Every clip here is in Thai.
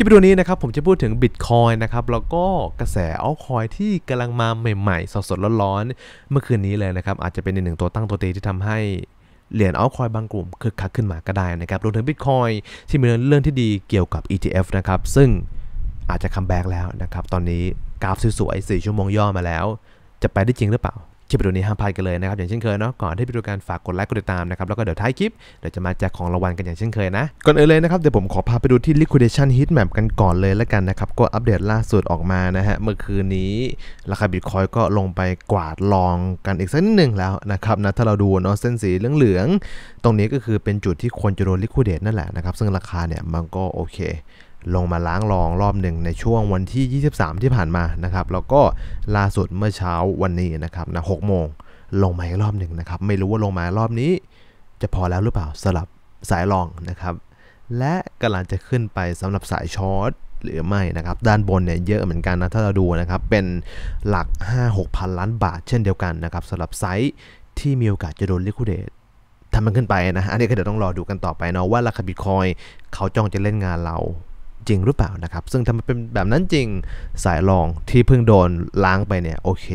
คลิปวิดีโอนี้นะครับผมจะพูดถึง Bitcoin นะครับแล้วก็กระแสอัลคอยที่กำลังมาใหม่ๆสดๆร้อนๆเมื่อคืนนี้เลยนะครับ อาจจะเป็นหนึ่งตัวตั้งตัวตีที่ทำให้เหรียญอัลคอยบางกลุ่ม คึกคักขึ้นมาก็ได้นะครับรวมถึง Bitcoin ที่มีเรื่องที่ดีเกี่ยวกับ ETF นะครับ ซึ่งอาจจะคัมแบ็กแล้วนะครับ ตอนนี้กราฟสวยๆ4ชั่วโมงย่อมาแล้ว จะไปได้จริงหรือเปล่าคลิปวิดีโอนี้ห้ามพลาดกันเลยนะครับอย่างเช่นเคยเนาะก่อนที่ไปดูการฝากกดไลค์กดติดตามนะครับแล้วก็เดี๋ยวท้ายคลิปเดี๋ยวจะมาแจกของรางวัลกันอย่างเช่นเคยนะก่อนอื่นเลยนะครับเดี๋ยวผมขอพาไปดูที่ liquidation heat map กันก่อนเลยแล้วกันนะครับก็อัปเดตล่าสุดออกมานะฮะเมื่อคืนนี้ราคาบิตคอยก็ลงไปกวาดลองกันอีกสักนิดหนึ่งแล้วนะครับนะถ้าเราดูเนาะเส้นสีเหลืองๆตรงนี้ก็คือเป็นจุดที่ควรจะโดน liquidate นั่นแหละนะครับ ซึ่งราคาเนี่ยมันก็โอเคลงมาล้างรองรอบหนึ่งในช่วงวันที่ 23 ที่ผ่านมานะครับแล้วก็ล่าสุดเมื่อเช้าวันนี้นะครับนะหกโมง ลงมา อีกรอบหนึ่งนะครับไม่รู้ว่าลงมารอบนี้ จะพอแล้วหรือเปล่าสลับสายรองนะครับและกำลังจะขึ้นไปสำหรับสายช็อตหรือไม่นะครับ ด้านบนเนี่ยเยอะเหมือนกันนะ ถ้าเราดูนะครับเป็นหลัก 5-6พันล้านบาทเช่นเดียวกันนะครับสำหรับไซส์ที่มีโอกาสจะโดนลิคูเดตทำมันขึ้นไปนะ อันนี้ก็เดี๋ยวต้องรอดูกันต่อไปเนาะว่าราคาบิตคอยเขาจ้องจะเล่นงานเราจริงหรือเปล่านะครับซึ่งถ้ามันเป็นแบบนั้นจริงสายรองที่เพิ่งโดนล้างไปเนี่ยโอเค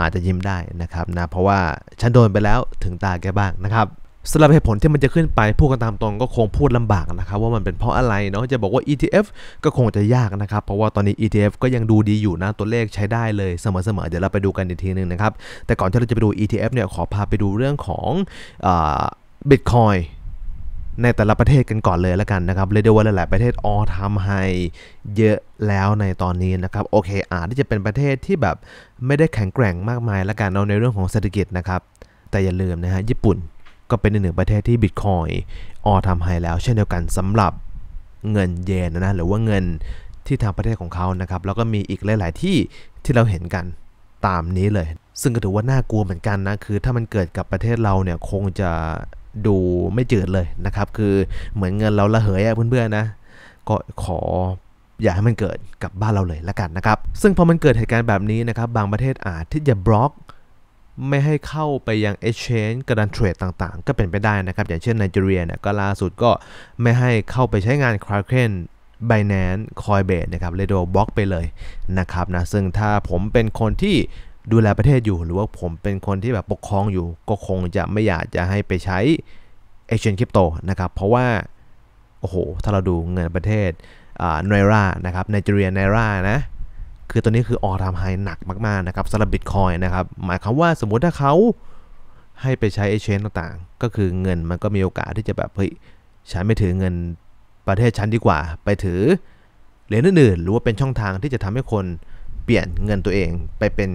อาจจะยิ้มได้นะครับนะเพราะว่าฉันโดนไปแล้วถึงตาแกบ้างนะครับสำหรับเหตุผลที่มันจะขึ้นไปพูดกันตามตรงก็คงพูดลำบากนะครับ ว่ามันเป็นเพราะอะไรเนาะจะบอกว่า ETF ก็คงจะยากนะครับ เพราะว่าตอนนี้ ETF ก็ยังดูดีอยู่นะ ตัวเลขใช้ได้เลยเสมอๆเดี๋ยวเราไปดูกันอีกทีนึงนะครับแต่ก่อนที่เราจะไปดู ETF เนี่ยขอพาไปดูเรื่องของ b i t c o i n ในแต่ละประเทศกันก่อนเลยแล้วกันนะครับเรียกได้ว่าหลายๆประเทศออทำไฮเยอะแล้วในตอนนี้นะครับโอเคอาจที่จะเป็นประเทศที่แบบไม่ได้แข็งแกร่งมากมายแล้วกันเอาในเรื่องของเศรษฐกิจนะครับ แต่อย่าลืมนะฮะญี่ปุ่นก็เป็นหนึ่งประเทศที่บิตคอยออทำไฮแล้วเช่นเดียวกันสำหรับเงินเยนนะหรือว่าเงินที่ทางประเทศของเขานะครับแล้วก็มีอีกหลายๆที่ที่เราเห็นกันตามนี้เลย ซึ่งก็ถือว่าน่ากลัวเหมือนกันนะคือถ้ามันเกิดกับประเทศเราเนี่ยคงจะดูไม่จืดเลยนะครับ คือเหมือนเงินเราละเหยอะเพื่อนๆนะก็ขออย่าให้มันเกิดกับบ้านเราเลยละกันนะครับซึ่งพอมันเกิดเหตุการณ์แบบนี้นะครับบางประเทศอาจที่จะบล็อกไม่ให้เข้าไปยัง exchange กระดานเทรดต่างๆ ก็เป็นไปได้นะครับอย่างเช่นไนจีเรียเนี่ยก็ล่าสุดก็ไม่ให้เข้าไปใช้งานคราเ e น b บแนนคอยเบดนะครับเลยโดบล็อกไปเลยนะครับนะซึ่งถ้าผมเป็นคนที่ดูแลประเทศอยู่หรือว่าผมเป็นคนที่แบบปกครองอยู่ก็คงจะไม่อยากจะให้ไปใช้เอเชนตนคริปโตนะครับ เพราะว่า โอ้โห ถ้าเราดูเงินประเทศเนร่านะครับไนจีเรียไนร่านะ คือตัวนี้คือออทามไฮหนักมากๆนะครับสำหรับบิตคอยนะครับ หมายความว่าสมมุติถ้าเขาให้ไปใช้เอเชนต่างๆ ก็คือเงินมันก็มีโอกาสที่จะแบบเฮ้ยฉันไม่ถือเงินประเทศฉันดีกว่า ไปถือเหรียญอื่นๆ หรือว่าเป็นช่องทางที่จะทำให้คนเปลี่ยนเงินตัวเองไปเป็น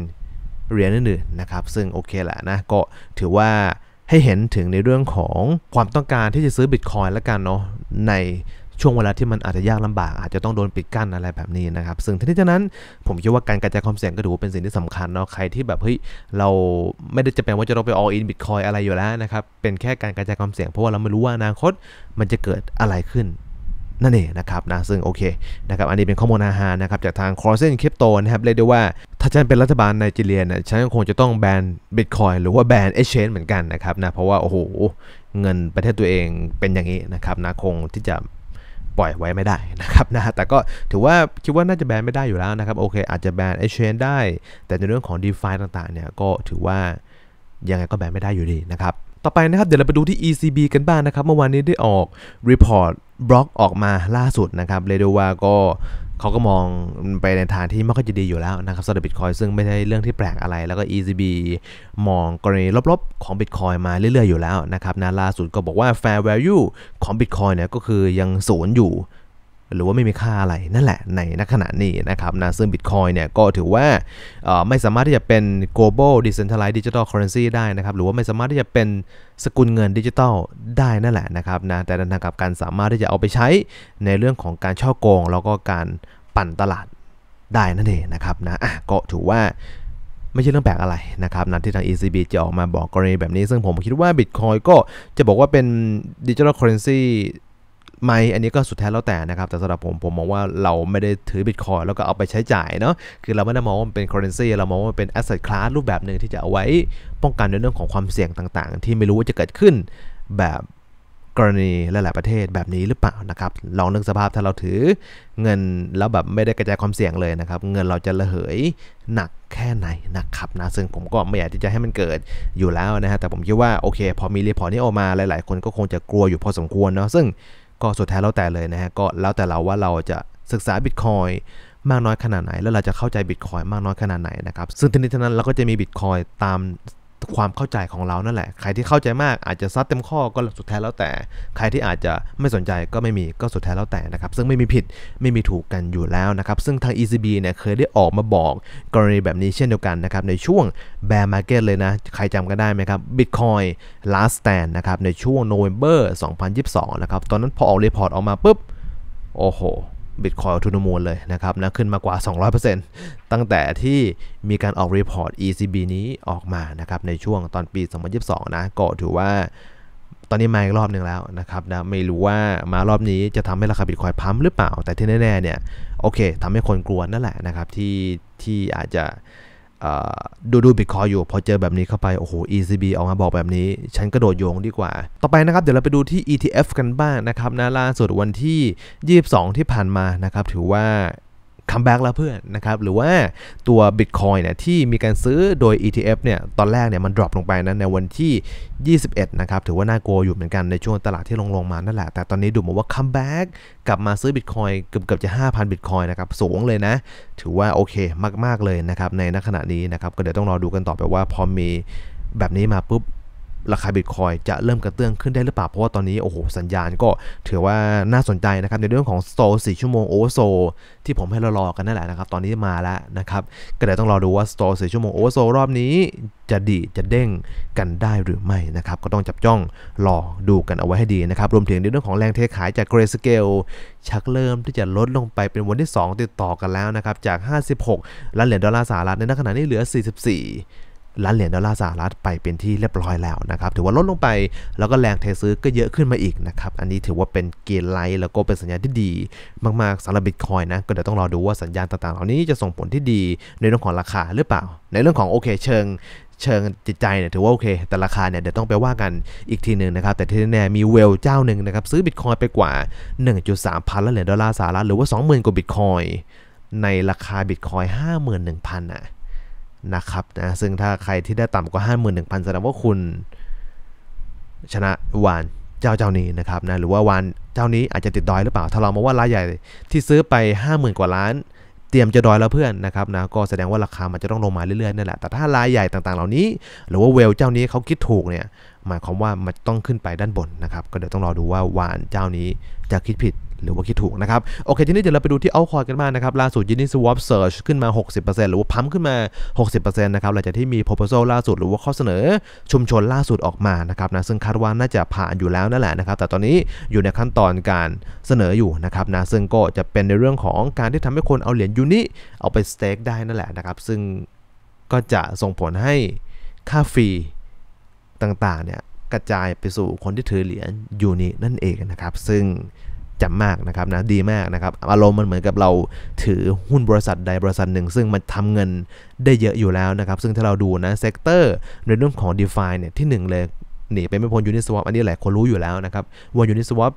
เหรียญอื่นๆนะครับ ซึ่งโอเคแหละนะ ก็ถือว่าให้เห็นถึงในเรื่องของความต้องการที่จะซื้อบิตคอยแล้วกันเนาะในช่วงเวลาที่มันอาจจะยากลำบาก อาจจะต้องโดนปิดกั้นอะไรแบบนี้นะครับ ซึ่งทั้งนี้ทั้งนั้นผมคิดว่าการกระจายความเสี่ยงก็ถือว่าเป็นสิ่งที่สำคัญเนาะใครที่แบบเฮ้ย เราไม่ได้จะเป็นว่าจะต้องไป all in bitcoin อะไรอยู่แล้วนะครับเป็นแค่การกระจายความเสี่ยงเพราะว่าเราไม่รู้ว่าอนาคตมันจะเกิดอะไรขึ้นนั่นเองนะครับนะซึ่งโอเคนะครับ อันนี้เป็นข้อมูลอาหารนะครับ จากทางคอร์เซนคริปโตนะครับเรียกได้ว่าถ้าฉันเป็นรัฐบาลไนจีเรียนะฉันคงจะต้องแบนบิตคอยหรือว่าแบนเอเชนเหมือนกันนะครับนะ เพราะว่าโอ้โห เงินประเทศตัวเองเป็นอย่างนี้นะครับนะ คงที่จะปล่อยไว้ไม่ได้นะครับนะ แต่ก็ถือว่าคิดว่าน่าจะแบนไม่ได้อยู่แล้วนะครับโอเคอาจจะแบนเอเชนได้ แต่ในเรื่องของ d e f าต่างๆเนี่ยก็ถือว่ายังไงก็แบนไม่ได้อยู่ดีนะครับต่อไปนะครับเดี๋ยวเราไปดูที่ ECB กันบ้างนะครับเมื่อวานนี้ได้ออก Report บล็อกออกมาล่าสุดนะครับเรดว่าก็เขาก็มองไปในทางที่ไม่ค่อยจะดีอยู่แล้วนะครับสำหรับบิตคอยซึ่งไม่ใช่เรื่องที่แปลกอะไร แล้วก็ ECB มองกรณีลบๆของบิตคอยมาเรื่อยๆอยู่แล้ว นะครับนะล่าสุดก็บอกว่า fair value ของบิตคอยเนี่ยก็คือยังศูนย์อยู่หรือว่าไม่มีค่าอะไรนั่นแหละในณขณะนี้นะครับนะ ซึ่ง Bitcoin เนี่ยก็ถือว่าไม่สามารถที่จะเป็น global decentralized digital currency ได้นะครับ หรือว่าไม่สามารถที่จะเป็นสกุลเงินดิจิตอลได้นั่นแหละนะครับนะแต่ในทางกับการสามารถที่จะเอาไปใช้ในเรื่องของการช่อโกง แล้วก็การปั่นตลาดได้นั่นเองนะครับนะะก็ถือว่าไม่ใช่เรื่องแปลกอะไรนะครับนะที่ทาง ECB จะออกมาบอกกรณีแบบนี้ซึ่งผมคิดว่า Bitcoin ก็จะบอกว่าเป็นดิจิทัลเคอเรนซีไหมอันนี้ก็สุดแท้แล้วแต่นะครับ แต่สำหรับผม ผมมองว่าเราไม่ได้ถือบิตคอยแล้วก็เอาไปใช้จ่ายเนาะ คือเราไม่ได้มองว่ามันเป็นคอร์เรนซีเรามองว่ามันเป็นแอสเซทคลาสรูปแบบหนึ่งที่จะเอาไว้ป้องกันในเรื่องของความเสี่ยงต่าง ๆ ที่ไม่รู้ว่าจะเกิดขึ้นแบบกรณีหลายๆประเทศแบบนี้หรือเปล่านะครับ ลองนึกสภาพถ้าเราถือเงินแล้วแบบไม่ได้กระจายความเสี่ยงเลยนะครับ เงินเราจะระเหยหนักแค่ไหนนะครับนะ ซึ่งผมก็ไม่อยากที่จะให้มันเกิดอยู่แล้วนะฮะ แต่ผมคิดว่าโอเค พอมีรีพอร์ตนี้ออกมา หลายๆคนก็คงจะกลัวอยู่พอสมควรเนาะซึ่งก็สุดท้ายแล้วแต่เลยนะฮะ ก็แล้วแต่เราว่าเราจะศึกษาบิตคอยมากน้อยขนาดไหน แล้วเราจะเข้าใจบิตคอยมากน้อยขนาดไหนนะครับ ซึ่งทีนี้ทั้งนั้นเราก็จะมีบิตคอยตามความเข้าใจของเรานั่นแหละ ใครที่เข้าใจมากอาจจะซัดเต็มข้อก็สุดแท้แล้วแต่ ใครที่อาจจะไม่สนใจก็ไม่มีก็สุดแท้แล้วแต่นะครับ ซึ่งไม่มีผิดไม่มีถูกกันอยู่แล้วนะครับ ซึ่งทาง ECB เนี่ยเคยได้ออกมาบอกกรณีแบบนี้เช่นเดียวกันนะครับ ในช่วง bear market เลยนะ ใครจำก็ได้ไหมครับ Bitcoin last stand นะครับ ในช่วง November 2022 นะครับ ตอนนั้นพอออกรีพอร์ตออกมาปุ๊บ โอ้โหบิตคอย n a u t ู n o ลเลยนะครับนะขึ้นมากว่า 200%ตั้งแต่ที่มีการออกรีพอร์ต ECB นี้ออกมานะครับ ในช่วงตอนปี 2022 นะ ก็ถือว่า ตอนนี้มาอีกรอบหนึ่งแล้วนะครับนะ ไม่รู้ว่ามารอบนี้จะทำให้ราคาบิตคอยพัมหรือเปล่า แต่ที่แน่ ๆ เนี่ย โอเค ทำให้คนกลัวนั่นแหละนะครับ ที่ที่อาจจะดูดูบิตคอยอยู่พอเจอแบบนี้เข้าไป โอ้โห ECB ออกมาบอกแบบนี้ ฉันกระโดดโยงดีกว่า ต่อไปนะครับ เดี๋ยวเราไปดูที่ ETF กันบ้างนะครับนะล่าสุดวันที่ 22 ที่ผ่านมานะครับถือว่าคัมแบ็กแล้วเพื่อนนะครับหรือว่าตัว Bitcoin เนี่ยที่มีการซื้อโดย ETF เนี่ยตอนแรกเนี่ยมันดรอปลงไปนะในวันที่ 21 นะครับถือว่าน่ากลัวอยู่เหมือนกันในช่วงตลาดที่ลงลงมานั่นแหละแต่ตอนนี้ดูเหมือนว่าคัมแบ็กกลับมาซื้อ Bitcoin เกือบเกือบจะ 5,000 Bitcoin นะครับสูงเลยนะ ถือว่าโอเคมากๆเลยนะครับในณขณะนี้นะครับก็เดี๋ยวต้องรอดูกันต่อไปว่าพอมีแบบนี้มาปุ๊บราคาบิตคอยจะเริ่มกระเตื้องขึ้นได้หรือเปล่าเพราะว่าตอนนี้โอ้โหสัญญาณก็ถือว่าน่าสนใจนะครับในเรื่องของโซ่ชั่วโมงโอเวอร์โซที่ผมให้เรารอกันนั่นแหละนะครับตอนนี้มาแล้วนะครับ ก็เดี๋ยวต้องรอดูว่าโซ่ชั่วโมงโอเวอร์โซรอบนี้ จะดีจะเด้งกันได้หรือไม่นะครับก็ต้องจับจ้อง รอดูกันเอาไว้ให้ดี นะครับ รวมถึงในเรื่องของแรงเทขายจากเกรสเกลชักเริ่มที่จะลดลงไปเป็นวันที่ 2 ติดต่อกันแล้วนะครับจาก 56ล้านเหรียญดอลลาร์สหรัฐในขณะนี้เหลือ44ล้านเหรียญดอลลาร์สหรัฐไปเป็นที่เรียบร้อยแล้วนะครับถือว่าลดลงไป แล้วก็แรงเทซื้อก็เยอะขึ้นมาอีกนะครับอันนี้ถือว่าเป็นเกณฑ์ไลท์แล้วก็เป็นสัญญาณที่ดี มากๆสำหรับบิตคอยนะก็เดี๋ยวต้องรอดูว่าสัญญาณต่างๆเหล่านี้จะส่งผลที่ดีในเรื่องของราคาหรือเปล่า ในเรื่องของโอเคเชิงเชิงจิตใจเนี่ยถือว่าโอเคแต่ราคาเนี่ยเดี๋ยวต้องไปว่ากันอีกทีหนึ่งนะครับแต่ที่แน่มีเวลเจ้าหนึ่งนะครับซื้อบิตคอยไปกว่า1.3พันล้านเหรียญดอลลาร์สหรัฐหรือว่า20,000กว่าบิตคอยในราคาบิตคอย51,000น่ะนะครับนะซึ่งถ้าใครที่ได้ต่ำกว่า 51,000แสดงว่าคุณ ชนะวานเจ้าเจ้านี้นะครับนะหรือว่าวานเจ้านี้อาจจะติดดอยหรือเปล่า ถ้าเรามองว่ารายใหญ่ที่ซื้อไป 50,000 กว่าล้าน เตรียมจะดอยแล้วเพื่อนนะครับนะก็แสดงว่าราคามันจะต้องลงมาเรื่อยๆนั่นแหละแต่ถ้ารายใหญ่ต่างๆ เหล่านี้ หรือว่าเวลเจ้านี้เขาคิดถูกเนี่ยหมายความว่ามันต้องขึ้นไปด้านบนนะครับก็เดี๋ยวต้องรอดูว่าวานเจ้านี้จะคิดผิดหรือว่าคิดถูกนะครับ โอเค ทีนี้เดี๋ยวเราไปดูที่เอาคอยกันบ้างนะครับล่าสุดยินดีสวอปเซิร์ชขึ้นมา 60%หรือว่าพัมขึ้นมา 60%นะครับหลังจากที่มีโพ o p o s a ล่าสุดหรือว่าข้อเสนอชุมชนล่าสุดออกมานะครับนะซึ่งคาดว่าน่าจะผ่านอยู่แล้วนั่นแหละนะครับแต่ตอนนี้อยู่ในขั้นตอนการเสนออยู่นะครับนะซึ่งก็จะเป็นในเรื่องของการที่ทำให้คนเอาเหรียญยูนิเอาไปสเต็กได้นั่นแหละนะครับซึ่งก็จะส่งผลให้ค่าฟรีต่างๆเนี่ยกระจายไปสู่คนที่ถือเหรียญยูนินั่นเองนะครับซึ่งจำมากนะครับนะ ดีมากนะครับอารมณ์มันเหมือนกับเราถือหุ้นบริษัทใดบริษัทหนึ่ง ซึ่งมันทำเงินได้เยอะอยู่แล้วนะครับซึ่งถ้าเราดูนะเซกเตอร์ในเรื่องของ d e f i เนี่ยที่ 1 เลยหนีไปไม่พ้นยูนิสวอปอันนี้แหละคนรู้อยู่แล้วนะครับ ว่ายูนิสวอป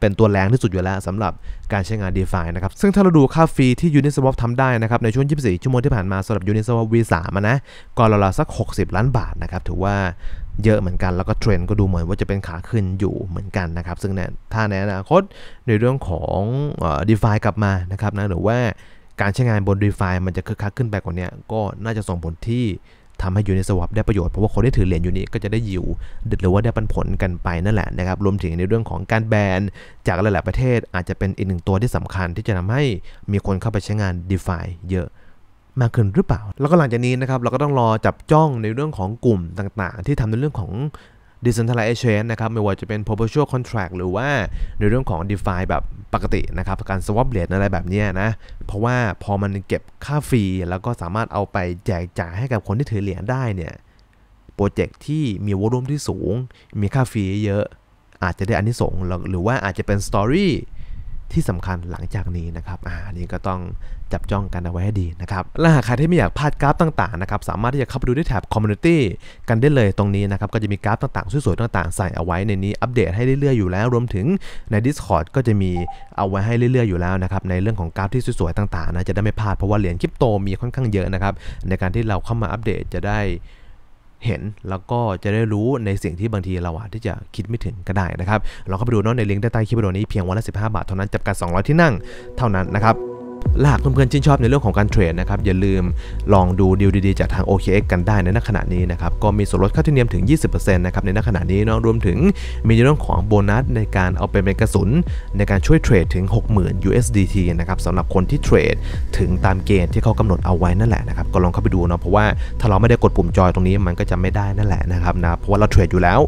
เป็นตัวแรงที่สุดอยู่แล้วสำหรับการใช้งาน d e f i นะครับ ซึ่งถ้าเราดูค่าฟรีที่ Uniswap ทำได้นะครับในช่วง24 ชั่วโมงที่ผ่านมาสำหรับ Uniswap V3 นะก็ราวๆสัก 60 ล้านบาทนะครับถือว่าเยอะเหมือนกันแล้วก็เทรนด์ก็ดูเหมือนว่าจะเป็นขาขึ้นอยู่เหมือนกันนะครับ ซึ่งถ้าในอนาคตในเรื่องของดีฟากลับมานะครับนะหรือว่าการใช้งานบนดีฟามันจะคึกคักขึ้นไปกว่านี้ก็น่าจะส่งผลที่ทำให้ยูนิสวอปได้ประโยชน์ เพราะว่าคนที่ถือเหรียญยูนี้ก็จะได้ยิว หรือว่าได้ปันผลกันไปนั่นแหละนะครับ รวมถึงในเรื่องของการแบนจากหลาย ๆประเทศ อาจจะเป็นอีกหนึ่งตัวที่สำคัญที่จะทำให้มีคนเข้าไปใช้งาน d e f าเยอะมากขึ้นหรือเปล่า แล้วก็หลังจากนี้นะครับ เราก็ต้องรอจับจ้องในเรื่องของกลุ่มต่างๆ ที่ทำในเรื่องของ d e c e n t r a l i z a i n นะครับ ไม่ว่าจะเป็น perpetual contract หรือว่าในเรื่องของ DeFi แบบปกตินะครับ การ swap เหรียญอะไรแบบนี้นะ เพราะว่าพอมันเก็บค่าฟรีแล้วก็สามารถเอาไปแจกจ่ายให้กับคนที่ถือเหรียญได้เนี่ย โปรเจกต์ที่มีวอลุ่มที่สูง มีค่าฟรีเยอะอาจจะได้อันที่สงหรือว่าอาจจะเป็นสตอรี่ที่สำคัญหลังจากนี้นะครับ อ่านี่ก็ต้องจับจ้องกันเอาไว้ให้ดีนะครับและหากใครที่ไม่อยากพลาดกราฟต่างๆนะครับ สามารถที่จะเข้าไปดูที่แท็บอมมูนิตี้กันได้เลยตรงนี้นะครับ ก็จะมีกราฟต่างๆสวยๆต่าง ๆ ใส่เอาไว้ในนี้อัปเดตให้เรื่อยๆอยู่แล้ว รวมถึงใน Discord ก็จะมีเอาไว้ให้เรื่อยๆอยู่แล้วนะครับ ในเรื่องของกราฟที่สวยๆต่างๆนะ จะได้ไม่พลาดเพราะว่าเหรียญคริปโตมีค่อนข้างเยอะนะครับ ในการที่เราเข้ามาอัปเดตจะได้เห็น แล้วก็จะได้รู้ในสิ่งที่บางทีเราอาจที่จะคิดไม่ถึงก็ได้นะครับเราเข้าไปดูเนาะในลิงก์ใต้คลิปวิดีโอนี้เพียงวันละ 15 บาทเท่านั้นจับกัด 200 ที่นั่งเท่านั้นนะครับหากเพื่อนๆชื่นชอบในเรื่องของการเทรดนะครับอย่าลืมลองดูดีลดีๆ จากทาง OKX กันได้ในนัขณะนี้นะครับก็มีส่วนลดค่าธรรมเนียมถึง 20%นะครับในนัขณะนี้เนาะรวมถึงมีเรื่องของโบนัสในการเอาไปเป็นกระสุนในการช่วยเทรดถึง 60,000 USDT นะครับสำหรับคนที่เทรดถึงตามเกณฑ์ที่เขากำหนดเอาไว้นั่นแหละนะครับก็ลองเข้าไปดูเนาะเพราะว่าถ้าเราไม่ได้กดปุ่มจอยตรงนี้มันก็จะไม่ได้นั่นแหละนะครับนะเพราะว่าเราเทรดอยู่แล้ว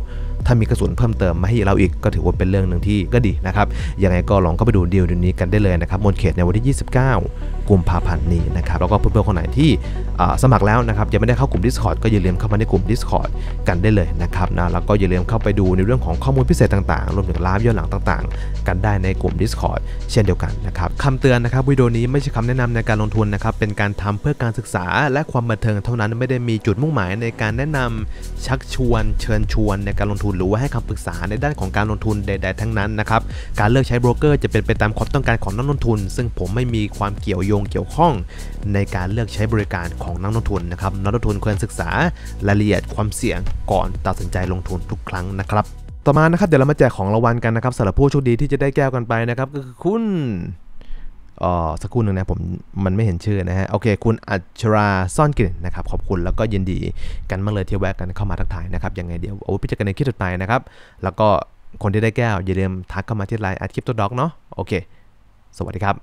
ถ้ามีกระสุนเพิ่มเติมมาให้เราอีกก็ถือว่าเป็นเรื่องหนึ่งที่ก็ดีนะครับ ยังไงก็ลองเข้าไปดูดีลนี้กันได้เลยนะครับมนเขตในวันที่ 29กุมภาพันธ์นี้นะครับแล้วก็เพื่อนๆคนไหนที่สมัครแล้วนะครับยังไม่ได้เข้ากลุ่ม Discord ก็อย่าลืมเข้ามาในกลุ่ม Discord กันได้เลยนะครับนะแล้วก็อย่าลืมเข้าไปดูในเรื่องของข้อมูลพิเศษต่างๆรวมถึงลาบย้อนหลังต่างๆ กันได้ในกลุ่ม Discord เช่นเดียวกันนะครับคำเตือนนะครับวิดีโอนี้ไม่ใช่คำแนะนำในการลงทุนนะครับเป็นการทำเพื่อการศึกษาและความบันเทิงเท่านั้น ไม่ได้มีจุดมุ่งหมาย ในการแนะนำชักชวน เชิญชวนในการลงทุนหรือว่าให้คำปรึกษาในด้านของการลงทุนใดๆทั้งนั้นนะครับการเลือกใช้โบรกเกอร์จะเป็นไปตามความต้องการของนักลงทุนซึ่งผมไม่มีความเกี่ยวโยงเกี่ยวข้องในการเลือกใช้บริการของนักลงทุนนะครับนักลงทุนควรศึกษารายละเอียดความเสี่ยงก่อนตัดสินใจลงทุนทุกครั้งนะครับ ต่อมานะครับ เดี๋ยวเรามาแจกของรางวัลกันนะครับสำหรับผู้โชคดีที่จะได้แก้วกันไปนะครับก็คือคุณออสักครู่หนึ่งนะผมมันไม่เห็นชื่อนะฮะโอเค คุณอัชราซ่อนกลิ่นนะครับ ขอบคุณแล้วก็ยินดีกันมากเลยที่แวะกันเข้ามาทักทายนะครับยังไงเดี๋ยวเอาไว้พิจารณาในคลิปต่อไปนะครับแล้วก็คนที่ได้แก้วอย่าลืมทักเข้ามาที่ไลน์อัดคลิปตัวด็อกเนาะโอเค สวัสดีครับ